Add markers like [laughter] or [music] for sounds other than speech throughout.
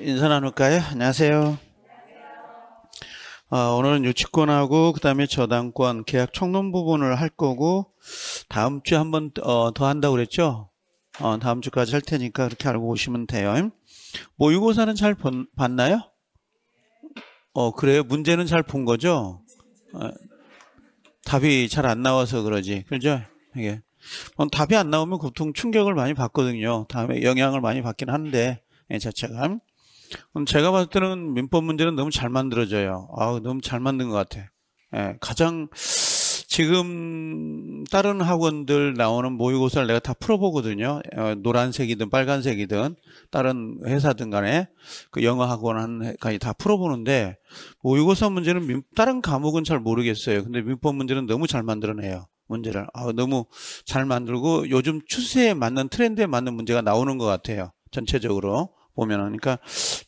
인사 나눌까요? 안녕하세요. 어, 오늘은 유치권하고 그 다음에 저당권 계약 청론 부분을 할 거고 다음 주에 한번 어, 더 한다고 그랬죠? 어, 다음 주까지 할 테니까 그렇게 알고 오시면 돼요. 모의고사는 잘 본, 봤나요? 어 그래요? 문제는 잘 본 거죠? 어, 답이 잘 안 나와서 그러지 그죠? 이게 어, 답이 안 나오면 보통 충격을 많이 받거든요. 다음에 영향을 많이 받긴 하는데 예, 자체가 제가 봤을 때는 민법 문제는 너무 잘 만들어져요. 아, 너무 잘 만든 것 같아. 예, 가장 지금 다른 학원들 나오는 모의고사를 내가 다 풀어보거든요. 어, 노란색이든 빨간색이든 다른 회사든 간에 그 영어 학원까지 한다 풀어보는데 모의고사 문제는 다른 과목은 잘 모르겠어요. 근데 민법 문제는 너무 잘 만들어내요. 문제를 아, 너무 잘 만들고 요즘 추세에 맞는 트렌드에 맞는 문제가 나오는 것 같아요. 전체적으로 보면 그러니까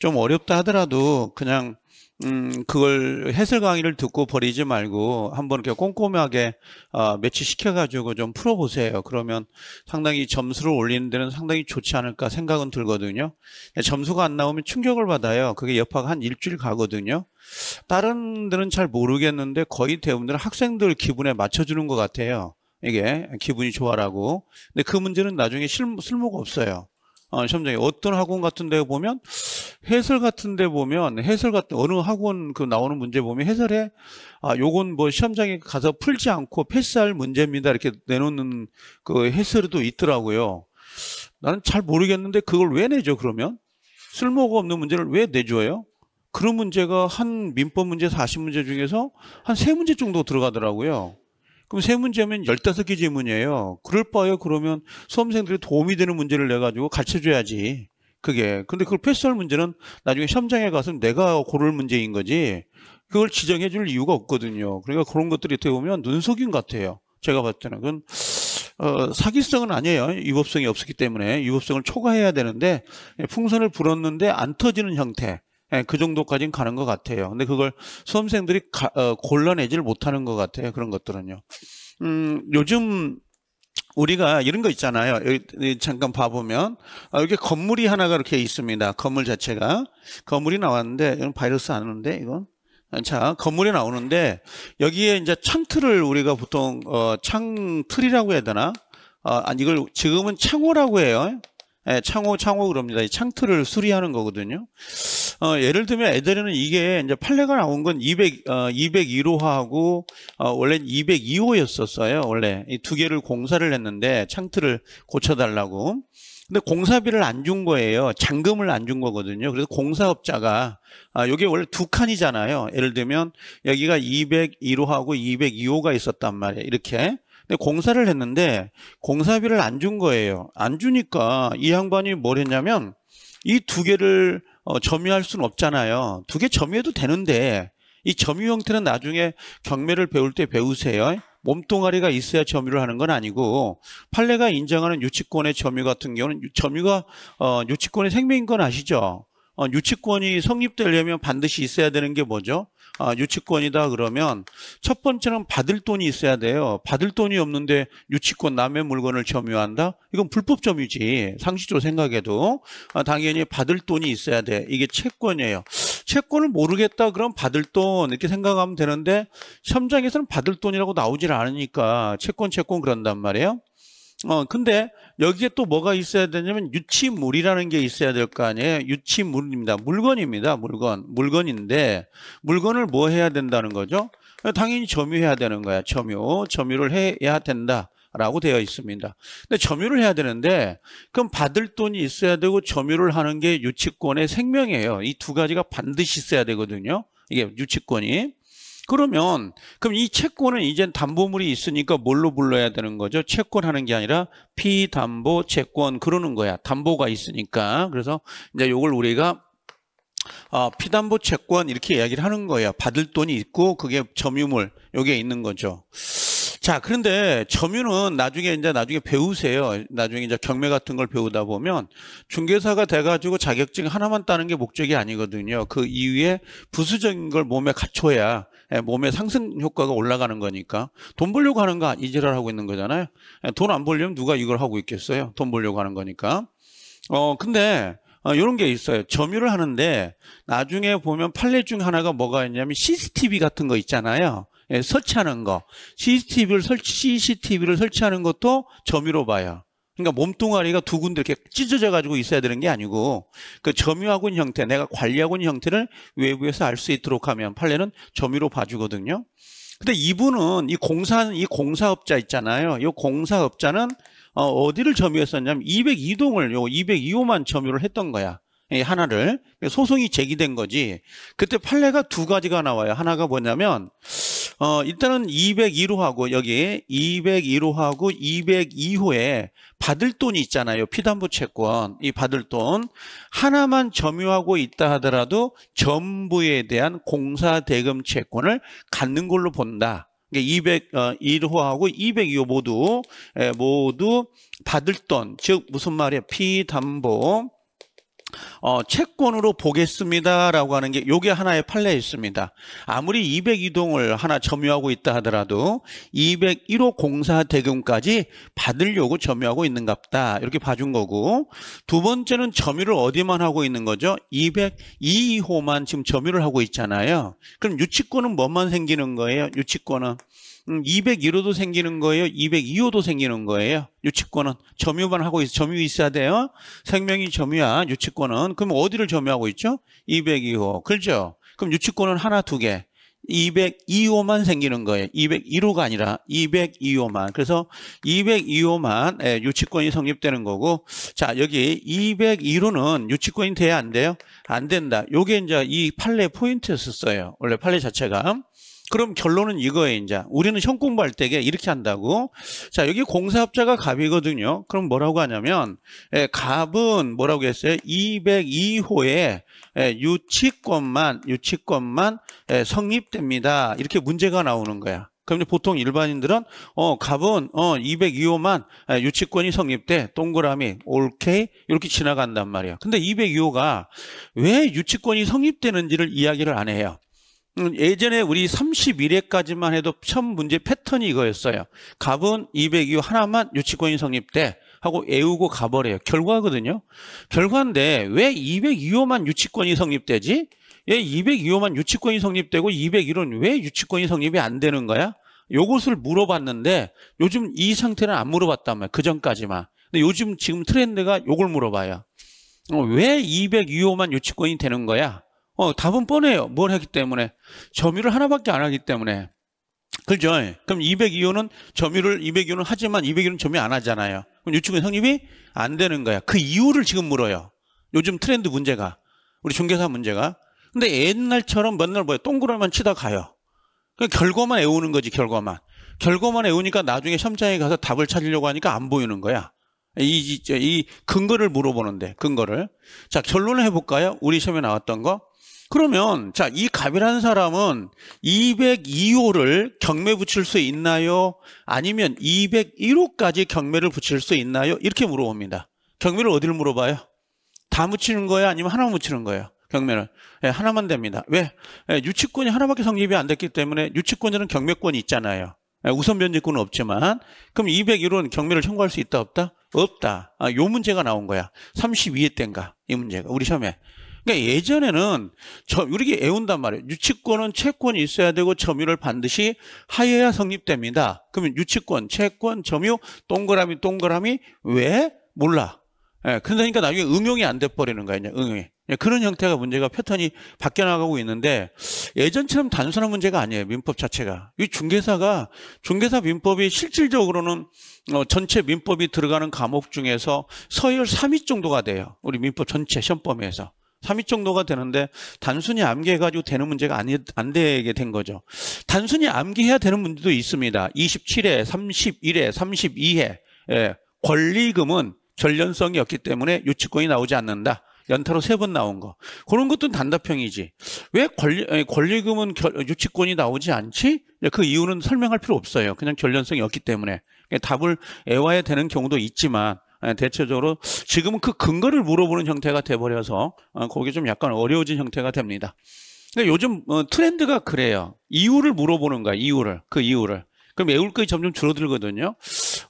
좀 어렵다 하더라도 그냥 음, 그걸 해설 강의를 듣고 버리지 말고 한번 이렇게 꼼꼼하게 어, 매치시켜가지고 좀 풀어보세요. 그러면 상당히 점수를 올리는 데는 상당히 좋지 않을까 생각은 들거든요. 점수가 안 나오면 충격을 받아요. 그게 여파가 한 일주일 가거든요. 다른 데는 잘 모르겠는데 거의 대부분은 학생들 기분에 맞춰주는 것 같아요. 이게 기분이 좋아라고. 근데 그 문제는 나중에 실무, 쓸모가 없어요. 어, 시험장에 어떤 학원 같은 데 보면 해설 같은 데 보면 해설 같은 어느 학원 그 나오는 문제 보면 해설에 아 요건 뭐 시험장에 가서 풀지 않고 패스할 문제입니다 이렇게 내놓는 그 해설도 있더라고요 나는 잘 모르겠는데 그걸 왜 내죠 그러면 쓸모가 없는 문제를 왜 내줘요 그런 문제가 한 민법 문제 40문제 중에서 한 세 문제 정도 들어가더라고요 그럼 세 문제면 15개 질문이에요 그럴 바에 그러면 수험생들이 도움이 되는 문제를 내가지고 가르쳐줘야지. 그게. 근데 그걸 패스할 문제는 나중에 현장에 가서 내가 고를 문제인 거지. 그걸 지정해 줄 이유가 없거든요. 그러니까 그런 것들이 어떻게 보면 눈속임 같아요. 제가 봤을 때는. 그건 어, 사기성은 아니에요. 위법성이 없었기 때문에 위법성을 초과해야 되는데 풍선을 불었는데 안 터지는 형태. 예, 그 정도까지는 가는 것 같아요. 근데 그걸 수험생들이 가, 어, 골라내질 못하는 것 같아요. 그런 것들은요. 음, 요즘 우리가 이런 거 있잖아요. 여기 잠깐 봐보면 아, 여기 건물이 하나가 이렇게 있습니다. 건물 자체가 건물이 나왔는데 이건 바이러스 안 오는데 이건 자 건물이 나오는데 여기에 이제 창틀을 우리가 보통 어, 창틀이라고 해야 되나? 아, 이걸 지금은 창호라고 해요. 예, 창호 창호 그럽니다. 이 창틀을 수리하는 거거든요. 어, 예를 들면 애들은 이게 이제 판례가 나온 건 200, 어, 201호하고 어, 원래 202호였었어요. 원래 이 두 개를 공사를 했는데 창틀을 고쳐달라고. 근데 공사비를 안 준 거예요. 잔금을 안 준 거거든요. 그래서 공사업자가 아, 이게 원래 두 칸이잖아요. 예를 들면 여기가 201호하고 202호가 있었단 말이에요. 이렇게 근데 공사를 했는데 공사비를 안 준 거예요. 안 주니까 이 양반이 뭘 했냐면 이 두 개를 어, 점유할 수는 없잖아요. 두 개 점유해도 되는데 이 점유 형태는 나중에 경매를 배울 때 배우세요. 몸뚱아리가 있어야 점유를 하는 건 아니고 판례가 인정하는 유치권의 점유 같은 경우는 점유가 어, 유치권의 생명인 건 아시죠? 어, 유치권이 성립되려면 반드시 있어야 되는 게 뭐죠? 아, 유치권이다 그러면 첫 번째는 받을 돈이 있어야 돼요. 받을 돈이 없는데 유치권 남의 물건을 점유한다? 이건 불법 점유지. 상식적으로 생각해도 아, 당연히 받을 돈이 있어야 돼. 이게 채권이에요. 채권을 모르겠다 그럼 받을 돈 이렇게 생각하면 되는데 현장에서는 받을 돈이라고 나오질 않으니까 채권 채권 그런단 말이에요. 어, 근데 여기에 또 뭐가 있어야 되냐면 유치물이라는 게 있어야 될 거 아니에요. 유치물입니다. 물건입니다. 물건. 물건인데 물건을 뭐 해야 된다는 거죠? 당연히 점유해야 되는 거야. 점유. 점유를 해야 된다. 라고 되어 있습니다. 근데 점유를 해야 되는데 그럼 받을 돈이 있어야 되고 점유를 하는 게 유치권의 생명이에요. 이 두 가지가 반드시 있어야 되거든요. 이게 유치권이. 그러면 그럼 이 채권은 이젠 담보물이 있으니까 뭘로 불러야 되는 거죠? 채권 하는 게 아니라 피담보 채권 그러는 거야. 담보가 있으니까. 그래서 이제 요걸 우리가 어, 피담보 채권 이렇게 이야기를 하는 거예요. 받을 돈이 있고 그게 점유물 요게 있는 거죠. 자, 그런데 점유는 나중에 이제 나중에 배우세요. 나중에 이제 경매 같은 걸 배우다 보면 중개사가 돼가지고 자격증 하나만 따는 게 목적이 아니거든요. 그 이후에 부수적인 걸 몸에 갖춰야 예, 몸에 상승 효과가 올라가는 거니까 돈 벌려고 하는 거 이지랄 하고 있는 거잖아요. 예, 돈안 벌려면 누가 이걸 하고 있겠어요. 돈 벌려고 하는 거니까. 어, 근데 어, 이런 게 있어요. 점유를 하는데 나중에 보면 판례 중 하나가 뭐가 있냐면 CCTV 같은 거 있잖아요. 예, 설치하는 거. CCTV를 설치, CCTV를 설치하는 것도 점유로 봐요. 그러니까 몸뚱아리가 두 군데 이렇게 찢어져 가지고 있어야 되는 게 아니고 그 점유하고 있는 형태, 내가 관리하고 있는 형태를 외부에서 알 수 있도록 하면 판례는 점유로 봐주거든요. 근데 이분은 이 공사 이 공사업자 있잖아요. 이 공사업자는 어, 어디를 점유했었냐면 202동을 요 202호만 점유를 했던 거야. 하나를 소송이 제기된 거지 그때 판례가 두 가지가 나와요 하나가 뭐냐면 어 일단은 201호하고 여기 201호하고 202호에 받을 돈이 있잖아요 피담보 채권 이 받을 돈 하나만 점유하고 있다 하더라도 전부에 대한 공사 대금 채권을 갖는 걸로 본다 201호하고 그러니까 어, 202호 모두 예, 모두 받을 돈 즉 무슨 말이야 피담보 어, 채권으로 보겠습니다라고 하는 게 요게 하나의 판례에 있습니다. 아무리 202동을 하나 점유하고 있다 하더라도 201호 공사 대금까지 받으려고 점유하고 있는갑다. 이렇게 봐준 거고 두 번째는 점유를 어디만 하고 있는 거죠? 202호만 지금 점유를 하고 있잖아요. 그럼 유치권은 뭐만 생기는 거예요? 유치권은 201호도 음, 생기는 거예요. 202호도 생기는 거예요. 유치권은 점유만 하고 있어. 점유 있어야 돼요. 생명이 점유야. 유치권은 점유하면 그럼 어디를 점유하고 있죠? 202호. 그렇죠? 그럼 유치권은 하나, 두 개. 202호만 생기는 거예요. 201호가 아니라 202호만. 그래서 202호만 예, 유치권이 성립되는 거고, 자, 여기 201호는 유치권이 돼야 안 돼요? 안 된다. 요게 이제 이 판례 포인트였었어요. 원래 판례 자체가. 그럼 결론은 이거예요, 이제. 우리는 형 공부할 때 이렇게 한다고. 자, 여기 공사업자가 갑이거든요. 그럼 뭐라고 하냐면, 예, 갑은 뭐라고 했어요? 202호에 예, 유치권만, 유치권만 예, 성립됩니다. 이렇게 문제가 나오는 거야. 그럼 보통 일반인들은 어 갑은 어 202호만 예, 유치권이 성립돼 동그라미 올케이 이렇게 지나간단 말이야. 근데 202호가 왜 유치권이 성립되는지를 이야기를 안 해요. 음, 예전에 우리 31회까지만 해도 첫 문제 패턴이 이거였어요. 갑은 202 하나만 유치권이 성립돼 하고 애우고 가버려요. 결과거든요. 결과인데 왜 202호만 유치권이 성립되지? 얘 예, 202호만 유치권이 성립되고 201호는 왜 유치권이 성립이 안 되는 거야? 요것을 물어봤는데 요즘 이 상태는 안 물어봤단 말이야. 그전까지만. 근데 요즘 지금 트렌드가 요걸 물어봐요. 어, 왜 202호만 유치권이 되는 거야? 어, 답은 뻔해요. 뭘 했기 때문에. 점유를 하나밖에 안 하기 때문에. 그죠? 그럼 202호는 점유를 202호는 하지만 202호는 점유 안 하잖아요. 그럼 유축은 성립이 안 되는 거야. 그 이유를 지금 물어요. 요즘 트렌드 문제가. 우리 중개사 문제가. 근데 옛날처럼 맨날 뭐야 동그라만 미 치다 가요. 그 결과만 외우는 거지 결과만. 결과만 외우니까 나중에 시험장에 가서 답을 찾으려고 하니까 안 보이는 거야. 이, 이, 이 근거를 물어보는데 근거를. 자 결론을 해볼까요? 우리 시험에 나왔던 거. 그러면 자이 갑이라는 사람은 202호를 경매 붙일 수 있나요? 아니면 201호까지 경매를 붙일 수 있나요? 이렇게 물어봅니다. 경매를 어디를 물어봐요? 다 묻히는 거예요? 아니면 하나 묻히는 거예요? 경매는 네, 예, 하나만 됩니다. 왜? 네, 유치권이 하나밖에 성립이 안 됐기 때문에 유치권자는 경매권이 있잖아요. 네, 우선 변제권은 없지만 그럼 201호는 경매를 청구할 수 있다 없다? 없다. 아, 요 문제가 나온 거야. 32회 때인가 이 문제가 우리 시험에. 그러니까 예전에는 저 이렇게 애운단 말이에요. 유치권은 채권이 있어야 되고 점유를 반드시 하여야 성립됩니다. 그러면 유치권, 채권, 점유, 동그라미, 동그라미 왜 몰라? 예, 그러니까 나중에 응용이 안 돼 버리는 거예요. 응용이. 예, 그런 형태가 문제가 패턴이 바뀌어 나가고 있는데 예전처럼 단순한 문제가 아니에요 민법 자체가 이 중개사가 중개사 민법이 실질적으로는 어, 전체 민법이 들어가는 과목 중에서 서열 3위 정도가 돼요 우리 민법 전체 시험범위에서 3위 정도가 되는데 단순히 암기해가지고 되는 문제가 아니, 안 되게 된 거죠. 단순히 암기해야 되는 문제도 있습니다. 27회, 31회, 32회 예, 권리금은 전련성이 없기 때문에 유치권이 나오지 않는다. 연타로 세 번 나온 거. 그런 것도 단답형이지. 왜 권리, 권리금은 결, 유치권이 나오지 않지? 그 이유는 설명할 필요 없어요. 그냥 결련성이 없기 때문에. 그러니까 답을 애와야 되는 경우도 있지만 예, 대체적으로 지금은 그 근거를 물어보는 형태가 돼버려서 거기 어, 좀 약간 어려워진 형태가 됩니다. 그러니까 요즘 어, 트렌드가 그래요. 이유를 물어보는 거야. 이유를 그 이유를. 그럼 외울 것이 점점 줄어들거든요.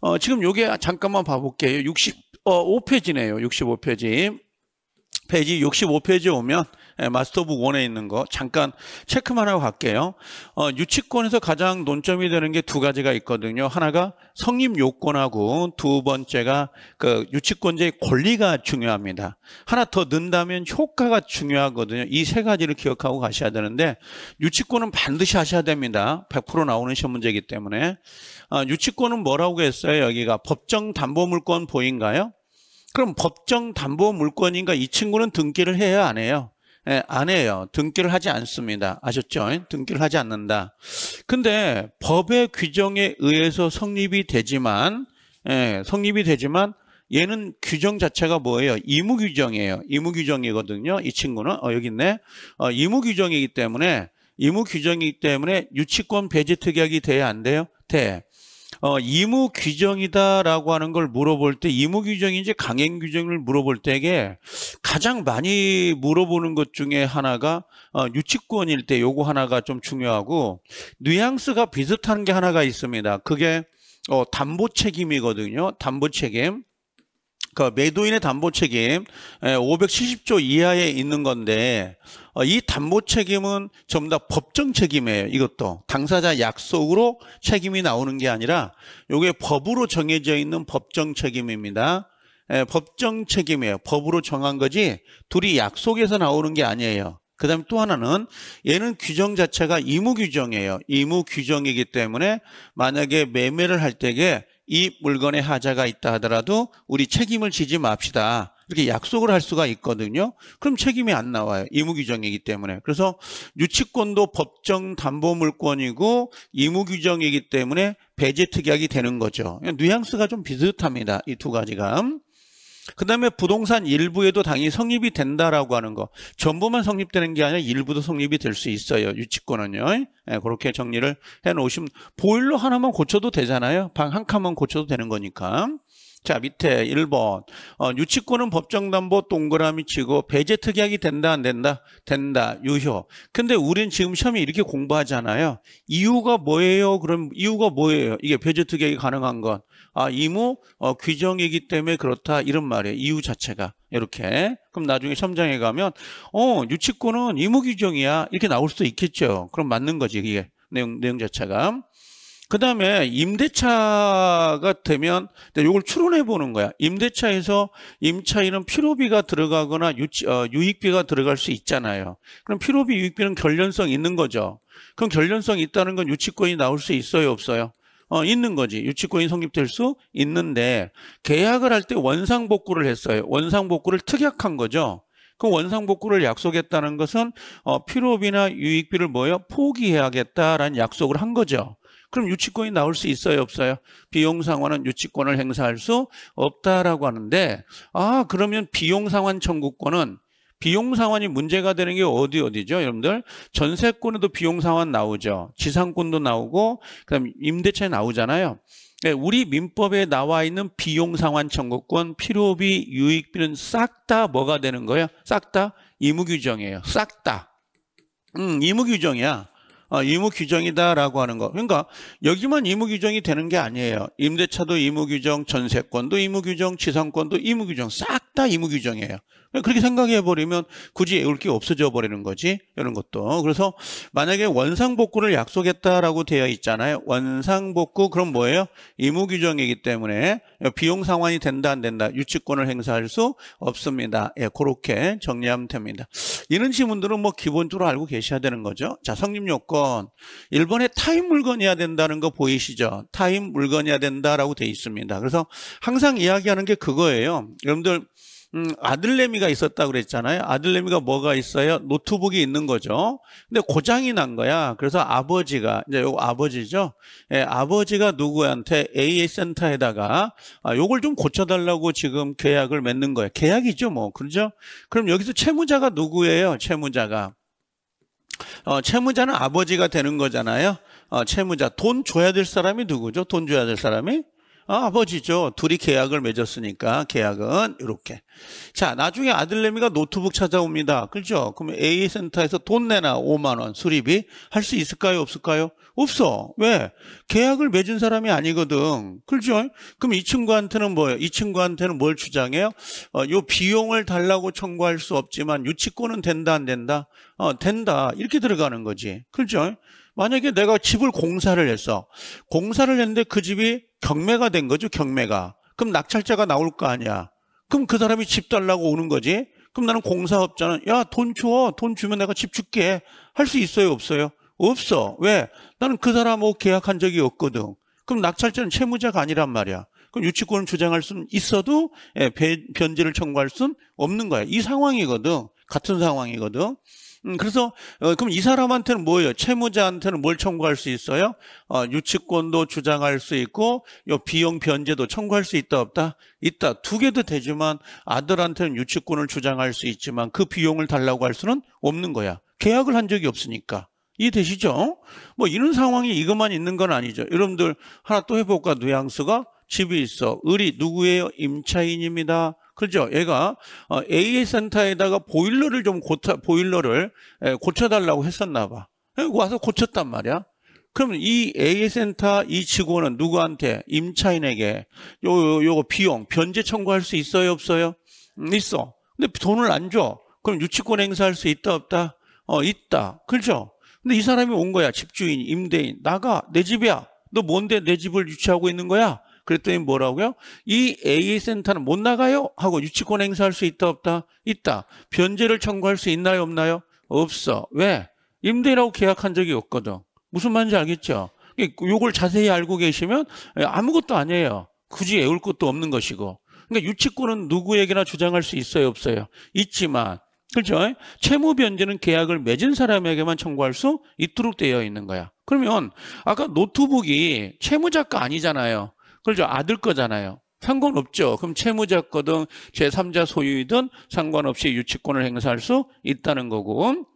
어, 지금 요게 잠깐만 봐볼게요. 65페이지네요. 어, 65페이지. 페이지 65페이지 오면 예, 마스터북 1에 있는 거 잠깐 체크만 하고 갈게요. 어, 유치권에서 가장 논점이 되는 게 두 가지가 있거든요. 하나가 성립 요건하고 두 번째가 그 유치권자의 권리가 중요합니다. 하나 더는다면 효과가 중요하거든요. 이 세 가지를 기억하고 가셔야 되는데 유치권은 반드시 하셔야 됩니다. 100% 나오는 시험 문제이기 때문에 어, 유치권은 뭐라고 했어요? 여기가 법정 담보물권 보인가요? 그럼 법정 담보 물권인가 이 친구는 등기를 해야 안 해요? 예, 안 해요. 등기를 하지 않습니다. 아셨죠? 등기를 하지 않는다. 근데 법의 규정에 의해서 성립이 되지만 예, 성립이 되지만 얘는 규정 자체가 뭐예요? 이무 규정이에요. 이무 규정이거든요. 이 친구는 어, 여기 있네. 어, 의무 규정이기 때문에 이무 규정이기 때문에 유치권 배제 특약이 돼야 안 돼요? 돼. 어, 의무 규정이다라고 하는 걸 물어볼 때 의무 규정인지 강행 규정을 물어볼 때에 가장 많이 물어보는 것 중에 하나가 어, 유치권일 때 요거 하나가 좀 중요하고 뉘앙스가 비슷한 게 하나가 있습니다. 그게 어, 담보 책임이거든요. 담보 책임. 그 매도인의 담보 책임 570조 예, 이하에 있는 건데 어, 이 담보 책임은 전부 다 법정 책임이에요. 이것도 당사자 약속으로 책임이 나오는 게 아니라 이게 법으로 정해져 있는 법정 책임입니다. 예, 법정 책임이에요. 법으로 정한 거지 둘이 약속에서 나오는 게 아니에요. 그 다음에 또 하나는 얘는 규정 자체가 의무 규정이에요. 의무 규정이기 때문에 만약에 매매를 할 때에 이 물건에 하자가 있다 하더라도 우리 책임을 지지 맙시다. 이렇게 약속을 할 수가 있거든요. 그럼 책임이 안 나와요. 의무규정이기 때문에. 그래서 유치권도 법정 담보물권이고 의무규정이기 때문에 배제특약이 되는 거죠. 뉘앙스가 좀 비슷합니다. 이 두 가지가. 그 다음에 부동산 일부에도 당연히 성립이 된다라고 하는 거. 전부만 성립되는 게 아니라 일부도 성립이 될 수 있어요. 유치권은요. 네, 예, 그렇게 정리를 해놓으시면 보일러 하나만 고쳐도 되잖아요. 방 한 칸만 고쳐도 되는 거니까. 자 밑에 1번 어, 유치권은 법정담보 동그라미 치고 배제 특약이 된다 안 된다 된다 유효 근데 우린 지금 시험에 이렇게 공부하잖아요 이유가 뭐예요 그럼 이유가 뭐예요 이게 배제 특약이 가능한 건 아, 이무 어, 규정이기 때문에 그렇다 이런 말이에요. 이유 자체가 이렇게. 그럼 나중에 시장에 가면 어 유치권은 이무 규정이야 이렇게 나올 수도 있겠죠. 그럼 맞는 거지 이게 내용 내용 자체가. 그 다음에 임대차가 되면 이걸 추론해 보는 거야. 임대차에서 임차인은 필요비가 들어가거나 유치, 어, 유익비가 들어갈 수 있잖아요. 그럼 필요비, 유익비는 결련성 있는 거죠. 그럼 결련성 있다는 건 유치권이 나올 수 있어요, 없어요? 어, 있는 거지. 유치권이 성립될 수 있는데 계약을 할 때 원상복구를 했어요. 원상복구를 특약한 거죠. 그 원상복구를 약속했다는 것은 어, 필요비나 유익비를 뭐예요? 포기해야겠다라는 약속을 한 거죠. 그럼 유치권이 나올 수 있어요 없어요? 비용 상환은 유치권을 행사할 수 없다라고 하는데 아 그러면 비용 상환 청구권은 비용 상환이 문제가 되는 게 어디 어디죠, 여러분들? 전세권에도 비용 상환 나오죠. 지상권도 나오고 그다음 임대차에 나오잖아요. 예, 우리 민법에 나와 있는 비용 상환 청구권, 필요비, 유익비는 싹 다 뭐가 되는 거예요싹다 의무 규정이에요. 싹 다. 음, 의무 규정이야. 아, 어, 의무 규정이다라고 하는 거. 그러니까 여기만 의무 규정이 되는 게 아니에요. 임대차도 의무 규정, 전세권도 의무 규정, 지상권도 의무 규정 싹다 의무 규정이에요. 그렇게 생각해버리면 굳이 애울 게 없어져 버리는 거지 이런 것도 그래서 만약에 원상복구를 약속했다라고 되어 있잖아요 원상복구 그럼 뭐예요? 의무규정이기 때문에 비용 상환이 된다 안 된다 유치권을 행사할 수 없습니다 예, 그렇게 정리하면 됩니다 이런 질문들은 뭐 기본적으로 알고 계셔야 되는 거죠 자 성립요건 일본에 타임 물건이어야 된다는 거 보이시죠? 타임 물건이어야 된다라고 되어 있습니다 그래서 항상 이야기하는 게 그거예요 여러분들 음, 아들내미가 있었다고 그랬잖아요. 아들내미가 뭐가 있어요? 노트북이 있는 거죠. 근데 고장이 난 거야. 그래서 아버지가 이제 요거 아버지죠. 예, 아버지가 누구한테 AA 센터에다가 아, 요걸 좀 고쳐달라고 지금 계약을 맺는 거예요. 계약이죠, 뭐 그렇죠? 그럼 여기서 채무자가 누구예요? 채무자가 어, 채무자는 아버지가 되는 거잖아요. 어, 채무자 돈 줘야 될 사람이 누구죠? 돈 줘야 될 사람이 아, 아버지죠. 둘이 계약을 맺었으니까 계약은 이렇게. 자, 나중에 아들내미가 노트북 찾아옵니다. 그렇죠? 그럼 A 센터에서 돈 내나 5만 원 수리비 할 수 있을까요? 없을까요? 없어. 왜? 계약을 맺은 사람이 아니거든. 그렇죠? 그럼 이 친구한테는 뭐예요? 이 친구한테는 뭘 주장해요? 어, 요 비용을 달라고 청구할 수 없지만 유치권은 된다 안 된다? 어, 된다. 이렇게 들어가는 거지. 그렇죠? 만약에 내가 집을 공사를 했어. 공사를 했는데 그 집이 경매가 된 거죠, 경매가. 그럼 낙찰자가 나올 거 아니야. 그럼 그 사람이 집 달라고 오는 거지. 그럼 나는 공사업자는 야, 돈주 줘. 돈 주면 내가 집 줄게. 할 수 있어요, 없어요? 없어. 왜? 나는 그 사람하고 뭐 계약한 적이 없거든. 그럼 낙찰자는 채무자가 아니란 말이야. 그럼 유치권을 주장할 수는 있어도 예, 변제를 청구할 수는 없는 거야. 이 상황이거든. 같은 상황이거든. 음, 그래서 어, 그럼 이 사람한테는 뭐예요? 채무자한테는 뭘 청구할 수 있어요? 어, 유치권도 주장할 수 있고 요 비용 변제도 청구할 수 있다 없다? 있다. 두 개도 되지만 아들한테는 유치권을 주장할 수 있지만 그 비용을 달라고 할 수는 없는 거야. 계약을 한 적이 없으니까. 이해되시죠? 뭐 이런 상황이 이것만 있는 건 아니죠. 여러분들 하나 또 해볼까? 뉘앙스가 집이 있어. 을이 누구예요? 임차인입니다. 그죠? 얘가 AA 어, 센터에다가 보일러를 좀 고쳐 보일러를 고쳐달라고 했었나 봐. 와서 고쳤단 말이야. 그럼 이 AA 센터 이 직원은 누구한테 임차인에게 요, 요거 비용 변제 청구할 수 있어요 없어요? 음, 있어. 근데 돈을 안 줘. 그럼 유치권 행사할 수 있다 없다? 어 있다. 그렇죠? 근데 이 사람이 온 거야 집주인 임대인 나가 내 집이야. 너 뭔데 내 집을 유치하고 있는 거야? 그랬더니 뭐라고요? 이 AA 센터는 못 나가요? 하고 유치권 행사할 수 있다 없다? 있다. 변제를 청구할 수 있나요 없나요? 없어. 왜? 임대라고 계약한 적이 없거든. 무슨 말인지 알겠죠? 요걸 자세히 알고 계시면 아무것도 아니에요. 굳이 애울 것도 없는 것이고. 그러니까 유치권은 누구에게나 주장할 수 있어요, 없어요? 있지만 그렇죠? 채무 변제는 계약을 맺은 사람에게만 청구할 수 있도록 되어 있는 거야. 그러면 아까 노트북이 채무자가 아니잖아요. 그렇죠. 아들 거잖아요. 상관없죠. 그럼 채무자 거든 제3자 소유이든 상관없이 유치권을 행사할 수 있다는 거고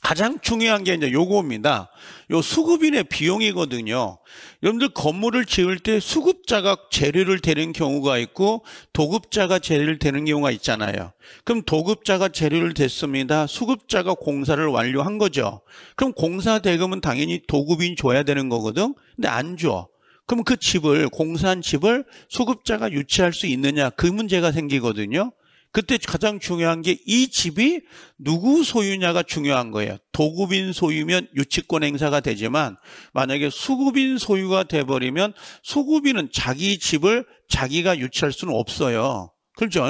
가장 중요한 게 이제 요거입니다. 요 수급인의 비용이거든요. 여러분들 건물을 지을 때 수급자가 재료를 대는 경우가 있고 도급자가 재료를 대는 경우가 있잖아요. 그럼 도급자가 재료를 댔습니다. 수급자가 공사를 완료한 거죠. 그럼 공사 대금은 당연히 도급인 줘야 되는 거거든. 근데 안 줘. 그럼 그 집을 공사한 집을 소급자가 유치할 수 있느냐 그 문제가 생기거든요. 그때 가장 중요한 게 이 집이 누구 소유냐가 중요한 거예요. 도급인 소유면 유치권 행사가 되지만 만약에 수급인 소유가 돼버리면 소급인은 자기 집을 자기가 유치할 수는 없어요. 그렇죠?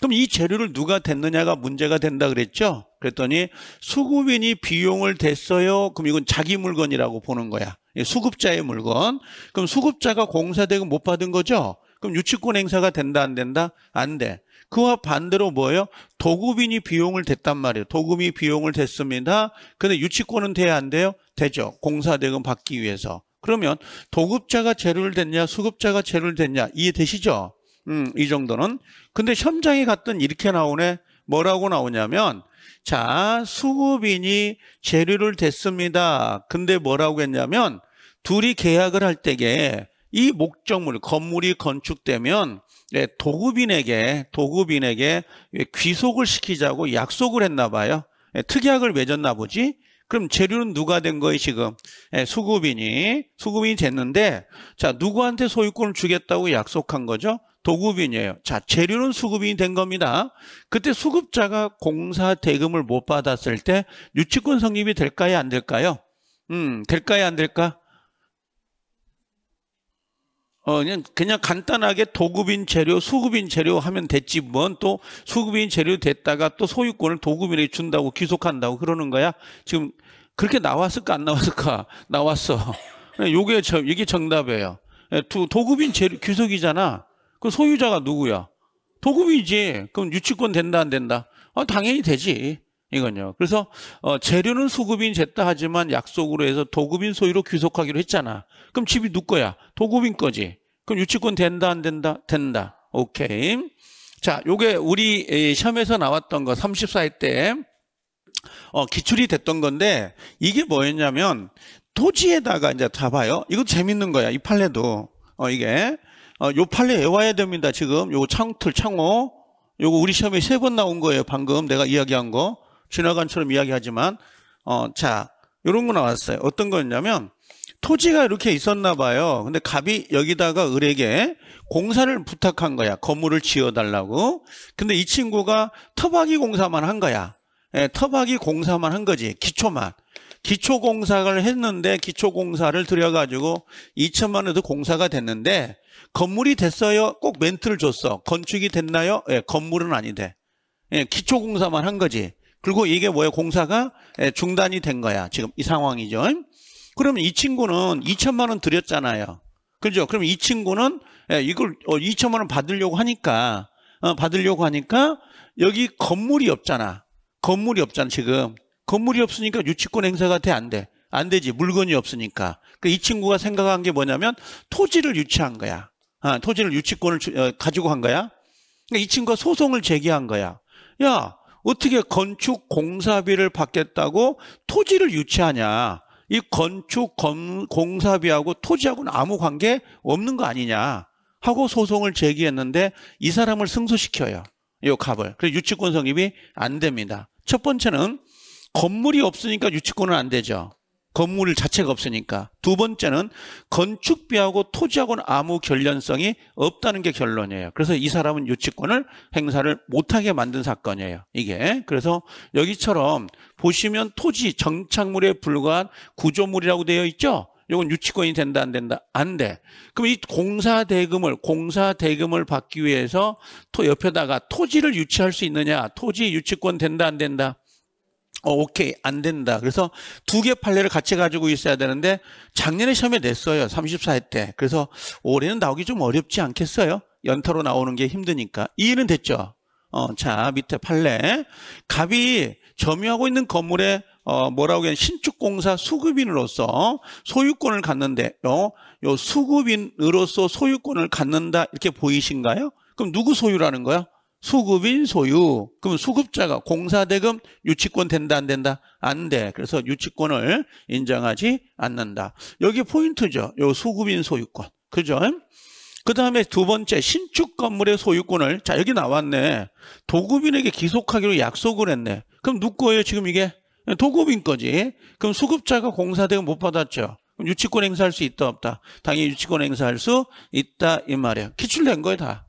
그럼 이 재료를 누가 댔느냐가 문제가 된다 그랬죠? 그랬더니 수급인이 비용을 댔어요. 그럼 이건 자기 물건이라고 보는 거야. 예, 수급자의 물건. 그럼 수급자가 공사대금 못 받은 거죠? 그럼 유치권 행사가 된다 안 된다? 안 돼. 그와 반대로 뭐예요? 도급인이 비용을 댔단 말이에요. 도급이 비용을 댔습니다. 근데 유치권은 돼야 안 돼요? 되죠. 공사대금 받기 위해서. 그러면 도급자가 재료를 댔냐 수급자가 재료를 댔냐 이해되시죠? 음, 이 정도는. 근데 현장에 갔던 이렇게 나오네. 뭐라고 나오냐면 자, 수급인이 재료를 댔습니다. 근데 뭐라고 했냐면 둘이 계약을 할 때에 이 목적물 건물이 건축되면 예, 도급인에게 도급인에게 귀속을 시키자고 약속을 했나 봐요. 예, 특약을 맺었나 보지. 그럼 재료는 누가 된 거예요 지금 예, 수급인이 수급인이 됐는데 자 누구한테 소유권을 주겠다고 약속한 거죠 도급인이에요. 자, 재료는 수급인이 된 겁니다. 그때 수급자가 공사 대금을 못 받았을 때 유치권 성립이 될까요? 안 될까요? 음, 될까요? 안 될까? 어, 그냥, 그냥 간단하게 도급인 재료, 수급인 재료 하면 됐지, 뭔또 뭐. 수급인 재료 됐다가 또 소유권을 도급인에 준다고 귀속한다고 그러는 거야? 지금 그렇게 나왔을까, 안 나왔을까? 나왔어. [laughs] 요게, 이게 정답이에요. 예, 도급인 재료, 귀속이잖아. 그 소유자가 누구야? 도급이지. 그럼 유치권 된다 안 된다? 아, 당연히 되지. 이건요. 그래서 어, 재료는 소급인 쟀다 하지만 약속으로 해서 도급인 소유로 귀속하기로 했잖아. 그럼 집이 누구 거야? 도급인 거지. 그럼 유치권 된다 안 된다? 된다. 오케이. 자, 요게 우리 시험에서 나왔던 거 34회 때 어, 기출이 됐던 건데 이게 뭐였냐면 토지에다가 이제 잡아요. 이거 재밌는 거야. 이 판례도. 어, 이게 어, 요 판례 외워야 됩니다. 지금 요 창틀, 창호. 요거 우리 시험에 세 번 나온 거예요. 방금 내가 이야기한 거. 지나간처럼 이야기하지만. 어, 자, 요런 거 나왔어요. 어떤 거였냐면 토지가 이렇게 있었나 봐요. 근데 갑이 여기다가 을에게 공사를 부탁한 거야. 건물을 지어달라고. 근데 이 친구가 터박이 공사만 한 거야. 예, 터박이 공사만 한 거지. 기초만. 기초 공사를 했는데 기초 공사를 들여가지고 2천만 원도 공사가 됐는데 건물이 됐어요. 꼭 멘트를 줬어. 건축이 됐나요? 예, 건물은 아닌데. 예, 기초공사만 한 거지. 그리고 이게 뭐예요? 공사가 예, 중단이 된 거야. 지금 이 상황이죠. 그러면 이 친구는 2천만 원 드렸잖아요. 그죠? 그럼 이 친구는 예, 이걸 2천만 어, 원 받으려고 하니까 어, 받으려고 하니까 여기 건물이 없잖아. 건물이 없잖아 지금. 건물이 없으니까 유치권 행사가 돼안 돼? 안 되지 물건이 없으니까. 그 이 친구가 생각한 게 뭐냐면 토지를 유치한 거야. 아, 토지를 유치권을 어, 가지고 간 거야. 그러니까 이 친구가 소송을 제기한 거야. 야, 어떻게 건축 공사비를 받겠다고 토지를 유치하냐. 이 건축 건, 공사비하고 토지하고는 아무 관계 없는 거 아니냐. 하고 소송을 제기했는데 이 사람을 승소시켜요. 요 갑을. 그래서 유치권 성립이 안 됩니다. 첫 번째는 건물이 없으니까 유치권은 안 되죠. 건물 자체가 없으니까. 두 번째는 건축비하고 토지하고는 아무 결련성이 없다는 게 결론이에요. 그래서 이 사람은 유치권을 행사를 못하게 만든 사건이에요. 이게. 그래서 여기처럼 보시면 토지 정착물에 불과한 구조물이라고 되어 있죠? 이건 유치권이 된다 안 된다 안 돼. 그럼 이 공사 대금을 공사 대금을 받기 위해서 또 옆에다가 토지를 유치할 수 있느냐? 토지 유치권 된다 안 된다. 어, 오케이 안 된다. 그래서 두 개 판례를 같이 가지고 있어야 되는데 작년에 시험에 냈어요. 34회 때. 그래서 올해는 나오기 좀 어렵지 않겠어요? 연타로 나오는 게 힘드니까. 이해는 됐죠? 어, 자 밑에 판례. 갑이 점유하고 있는 건물에 어, 뭐라고 해야 신축공사 수급인으로서 소유권을 갖는데 요, 요 수급인으로서 소유권을 갖는다 이렇게 보이신가요? 그럼 누구 소유라는 거야? 수급인 소유. 그럼 수급자가 공사대금 유치권 된다 안 된다? 안 돼. 그래서 유치권을 인정하지 않는다. 여기 포인트죠. 요 수급인 소유권. 그죠? 그 다음에 두 번째 신축 건물의 소유권을 자 여기 나왔네. 도급인에게 기속하기로 약속을 했네. 그럼 누구 거예요 지금 이게? 도급인 거지. 그럼 수급자가 공사대금 못 받았죠. 유치권 행사할 수 있다 없다. 당연히 유치권 행사할 수 있다 이 말이야. 기출된 거예요 다.